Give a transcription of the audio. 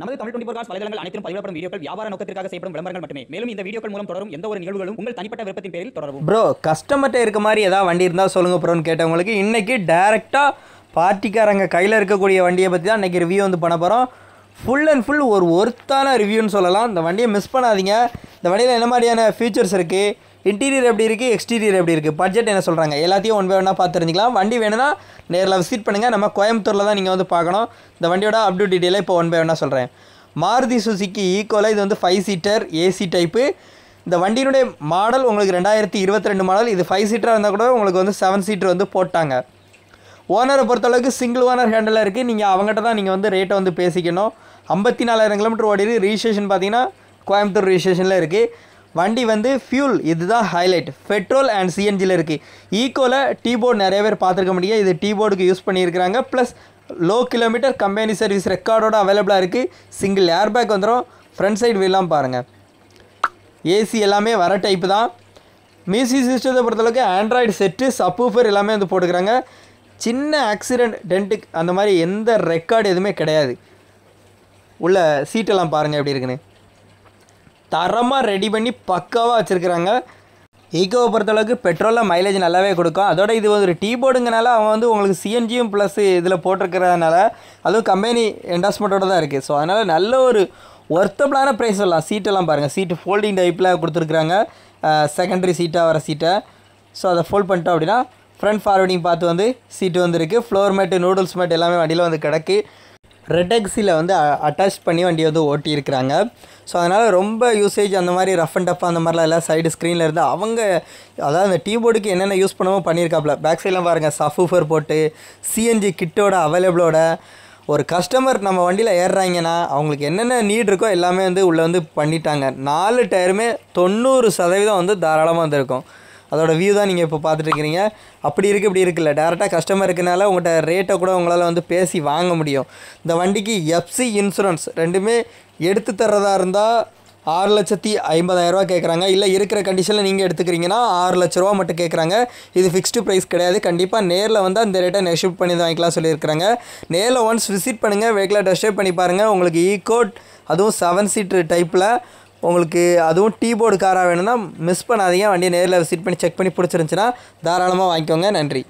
நமது Tamil twenty four வலைதளங்கள் அனைத்தும் பதிவிடப்படும் வீடியோக்கள் வியாபார நோக்கத்திற்காக செய்யப்படும் விளம்பரங்கள் மட்டுமே மேலும் இந்த வீடியோக்கள் மூலம் தொடரும் எந்த ஒரு நிகழ்வுகளும் உங்கள் தனிப்பட்ட விருப்பத்தின் பேரில் தொடரும் ப்ரோ கஸ்டமர்கிட்ட இருக்க மாதிரி ஏதாவது வண்டி இருந்தால் சொல்லுங்க ப்ரோன்னு கேட்டவங்களுக்கு இன்றைக்கி டேரெக்டாக பார்ட்டிக்காரங்க கையில் இருக்கக்கூடிய வண்டியை பற்றி தான் இன்றைக்கி ரிவ்யூ வந்து பண்ண போகிறோம் ஃபுல் அண்ட் ஃபுல் ஒரு ஒருத்தான ரிவ்யூன்னு சொல்லலாம் இந்த வண்டியை மிஸ் பண்ணாதீங்க இந்த வண்டியில் என்ன மாதிரியான ஃபீச்சர்ஸ் இருக்குது இன்டீரியர் எப்படி இருக்குது எக்ஸ்டீரியர் எப்படி இருக்குது பட்ஜெட் என்ன சொல்கிறாங்க எல்லாத்தையும் ஒன் பை ஒன்னாக பார்த்து தெரிஞ்சிக்கலாம் வண்டி வேணும்னா நேரில் விசிட் பண்ணுங்கள் நம்ம கோயம்புத்தூரில் தான் நீங்கள் வந்து பார்க்கணும் இந்த வண்டியோட அப்டூட் டீட்டெயிலாக இப்போ ஒன் பை ஒன்னாக சொல்கிறேன் மாருதி சுசிக்கு ஈக்குவலாக இது வந்து ஃபைவ் சீட்டர் ஏசி டைப்பு இந்த வண்டியினுடைய மாடல் உங்களுக்கு ரெண்டாயிரத்தி இருபத்தி ரெண்டு மாடல் இது ஃபைவ் சீட்டராக இருந்தால் கூட உங்களுக்கு வந்து செவன் சீட்டர் வந்து போட்டாங்க ஓனரை பொறுத்தளவுக்கு சிங்கிள் ஓனர் ஹேண்டில் இருக்குது நீங்கள் அவங்ககிட்ட தான் நீங்கள் வந்து ரேட்டை வந்து பேசிக்கணும் ஐம்பத்தி நாலாயிரம் கிலோமீட்டர் ஓடிடு ரிஜிஸ்ட்ரேஷன் பார்த்தீங்கன்னா கோயம்புத்தூர் ரிஜிஸ்ட்ரேஷனில் இருக்குது வண்டி வந்து ஃபியூல் இதுதான் ஹைலைட் பெட்ரோல் அண்ட் சிஎன்ஜியில் இருக்குது ஈக்கோவில் டீபோர்டு நிறைய பேர் பார்த்துருக்க முடியாது இது டீபோர்டுக்கு யூஸ் பண்ணியிருக்கிறாங்க plus low kilometre company service ரெக்கார்டோட அவைலபிளாக இருக்குது சிங்கிள் ஏர்பேக் வந்துடும் ஃப்ரண்ட் சைடு வீலாம் பாருங்கள் ஏசி எல்லாமே வர டைப்பு தான் மியூசிக் சிஸ்டத்தை பொறுத்தளவுக்கு ஆண்ட்ராய்டு செட்டு சப்பூஃபர் எல்லாமே வந்து போட்டுக்கிறாங்க சின்ன ஆக்சிடெண்ட் டென்ட்டுக்கு அந்த மாதிரி எந்த ரெக்கார்டு எதுவுமே கிடையாது உள்ள சீட்டெல்லாம் பாருங்கள் எப்படி இருக்குன்னு தரமாக ரெடி பண்ணி பக்காவாக வச்சுருக்குறாங்க ஈக்கோவை பொறுத்தளவுக்கு பெட்ரோலில் மைலேஜ் நல்லாவே கொடுக்கும் அதோட இது ஒரு டீ போர்டுங்கனால அவன் வந்து உங்களுக்கு சிஎன்ஜியும் ப்ளஸ் இதில் போட்டிருக்கிறதுனால அதுவும் கம்பெனி என்டாஸ்மெண்ட்டோட தான் இருக்குது ஸோ அதனால் நல்ல ஒரு ஒர்த்தபிளான ப்ரைஸ் சொல்லலாம் சீட்டெல்லாம் பாருங்கள் சீட்டு ஃபோல்டிங் டைப்பில் கொடுத்துருக்குறாங்க செகண்டரி சீட்டாக வர சீட்டை ஸோ அதை ஃபோல்ட் பண்ணிட்டோம் அப்படின்னா ஃப்ரண்ட் ஃபார்வர்டிங் பார்த்து வந்து சீட்டு வந்துருக்கு ஃப்ளோர் மேட்டு நூடுல்ஸ் மேட் எல்லாமே வண்டியில் வந்து கிடக்கு ரெடெக்ஸில் வந்து அட்டாச் பண்ணி வண்டி வந்து ஓட்டியிருக்கிறாங்க ஸோ அதனால் ரொம்ப யூசேஜ் அந்த மாதிரி ரஃப் அண்ட் டஃப் அந்த மாதிரிலாம் எல்லாம் சைடு ஸ்க்ரீனில் இருந்து அவங்க அதாவது அந்த டீபோர்டுக்கு என்னென்ன யூஸ் பண்ணவோ பண்ணியிருக்காப்புல பேக் சைட்லாம் பாருங்கள் சஃபூஃபர் போட்டு சிஎன்ஜி கிட்டோட அவைலபிளோட ஒரு கஸ்டமர் நம்ம வண்டியில் ஏறுறாங்கன்னா அவங்களுக்கு என்னென்ன நீட் இருக்கோ எல்லாமே வந்து உள்ளே வந்து பண்ணிட்டாங்க நாலு டயருமே தொண்ணூறு சதவீதம் வந்து தாராளமாக வந்திருக்கும் அதோட வியூ தான் நீங்கள் இப்போ பார்த்துட்ருக்கிறீங்க அப்படி இருக்குது இப்படி இருக்குல்ல டேரெக்டாக கஸ்டமர் இருக்கனால உங்கள்கிட்ட ரேட்டை கூட உங்களால் வந்து பேசி வாங்க முடியும் இந்த வண்டிக்கு எஃப்சி இன்சூரன்ஸ் ரெண்டுமே எடுத்து தர்றதா இருந்தால் ஆறு லட்சத்தி ஐம்பதாயிரரூவா கேட்குறாங்க இல்லை இருக்கிற கண்டிஷனில் நீங்கள் எடுத்துக்கிறீங்கன்னா ஆறு லட்ச ரூபா மட்டும் கேட்குறாங்க இது ஃபிக்ஸ்டு ப்ரைஸ் கிடையாது கண்டிப்பாக நேரில் வந்து அந்த ரேட்டை நெஷிப் பண்ணி தான் வாங்கிக்கலாம் சொல்லியிருக்கிறாங்க நேரில் ஒன்ஸ் விசிட் பண்ணுங்கள் வெஹிக்கிளை டெஸ்ட் பண்ணி பாருங்கள் உங்களுக்கு ஈகோட் அதுவும் செவன் சீட்ரு டைப்பில் உங்களுக்கு அதுவும் டீ போர்டு காராக வேணும்னா மிஸ் பண்ணாதீங்க வண்டியை நேரில் விசிட் பண்ணி செக் பண்ணி பிடிச்சிருந்துச்சின்னா தாராளமாக வாங்கிக்கோங்க நன்றி